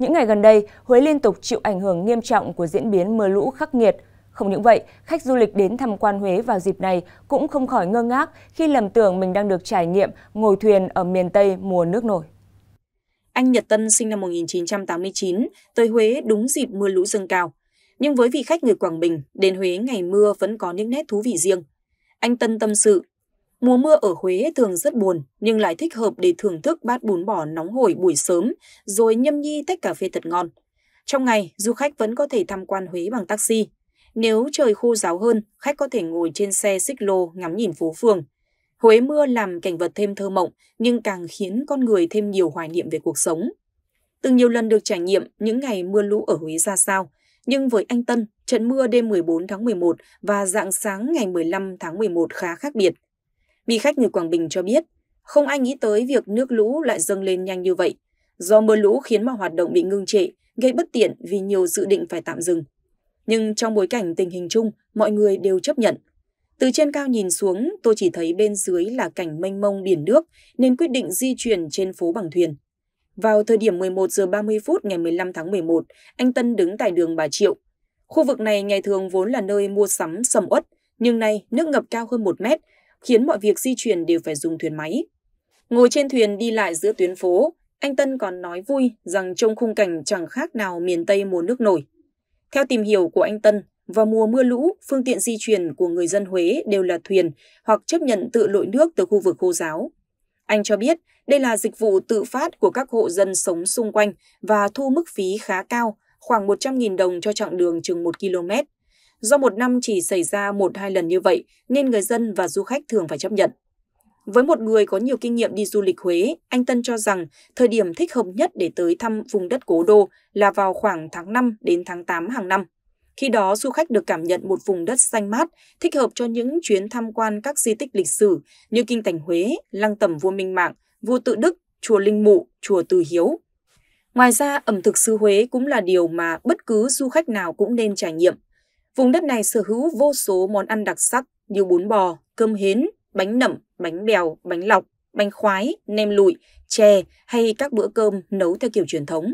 Những ngày gần đây, Huế liên tục chịu ảnh hưởng nghiêm trọng của diễn biến mưa lũ khắc nghiệt. Không những vậy, khách du lịch đến tham quan Huế vào dịp này cũng không khỏi ngơ ngác khi lầm tưởng mình đang được trải nghiệm ngồi thuyền ở miền Tây mùa nước nổi. Anh Nhật Tân sinh năm 1989, tới Huế đúng dịp mưa lũ dâng cao. Nhưng với vị khách người Quảng Bình, đến Huế ngày mưa vẫn có những nét thú vị riêng. Anh Tân tâm sự Mùa mưa ở Huế thường rất buồn, nhưng lại thích hợp để thưởng thức bát bún bò nóng hổi buổi sớm, rồi nhâm nhi tách cà phê thật ngon. Trong ngày, du khách vẫn có thể tham quan Huế bằng taxi. Nếu trời khô ráo hơn, khách có thể ngồi trên xe xích lô ngắm nhìn phố phường. Huế mưa làm cảnh vật thêm thơ mộng, nhưng càng khiến con người thêm nhiều hoài niệm về cuộc sống. Từng nhiều lần được trải nghiệm những ngày mưa lũ ở Huế ra sao, nhưng với anh Tân, trận mưa đêm 14 tháng 11 và dạng sáng ngày 15 tháng 11 khá khác biệt – Vị khách người Quảng Bình cho biết, không ai nghĩ tới việc nước lũ lại dâng lên nhanh như vậy. Do mưa lũ khiến mọi hoạt động bị ngưng trệ, gây bất tiện vì nhiều dự định phải tạm dừng. Nhưng trong bối cảnh tình hình chung, mọi người đều chấp nhận. Từ trên cao nhìn xuống, tôi chỉ thấy bên dưới là cảnh mênh mông biển nước nên quyết định di chuyển trên phố bằng thuyền. Vào thời điểm 11 giờ 30 phút ngày 15 tháng 11, anh Tân đứng tại đường Bà Triệu. Khu vực này ngày thường vốn là nơi mua sắm sầm uất, nhưng nay nước ngập cao hơn 1 mét khiến mọi việc di chuyển đều phải dùng thuyền máy. Ngồi trên thuyền đi lại giữa tuyến phố, anh Tân còn nói vui rằng trong khung cảnh chẳng khác nào miền Tây mùa nước nổi. Theo tìm hiểu của anh Tân, vào mùa mưa lũ, phương tiện di chuyển của người dân Huế đều là thuyền hoặc chấp nhận tự lội nước từ khu vực khô giáo. Anh cho biết đây là dịch vụ tự phát của các hộ dân sống xung quanh và thu mức phí khá cao, khoảng 100.000 đồng cho chặng đường chừng 1 km. Do một năm chỉ xảy ra một hai lần như vậy nên người dân và du khách thường phải chấp nhận. Với một người có nhiều kinh nghiệm đi du lịch Huế, anh Tân cho rằng thời điểm thích hợp nhất để tới thăm vùng đất cố đô là vào khoảng tháng 5 đến tháng 8 hàng năm. Khi đó, du khách được cảm nhận một vùng đất xanh mát, thích hợp cho những chuyến tham quan các di tích lịch sử như Kinh Thành Huế, Lăng Tẩm Vua Minh Mạng, Vua Tự Đức, Chùa Linh Mụ, Chùa Từ Hiếu. Ngoài ra, ẩm thực xứ Huế cũng là điều mà bất cứ du khách nào cũng nên trải nghiệm. Vùng đất này sở hữu vô số món ăn đặc sắc như bún bò, cơm hến, bánh nậm, bánh bèo, bánh lọc, bánh khoái, nem lụi, chè hay các bữa cơm nấu theo kiểu truyền thống.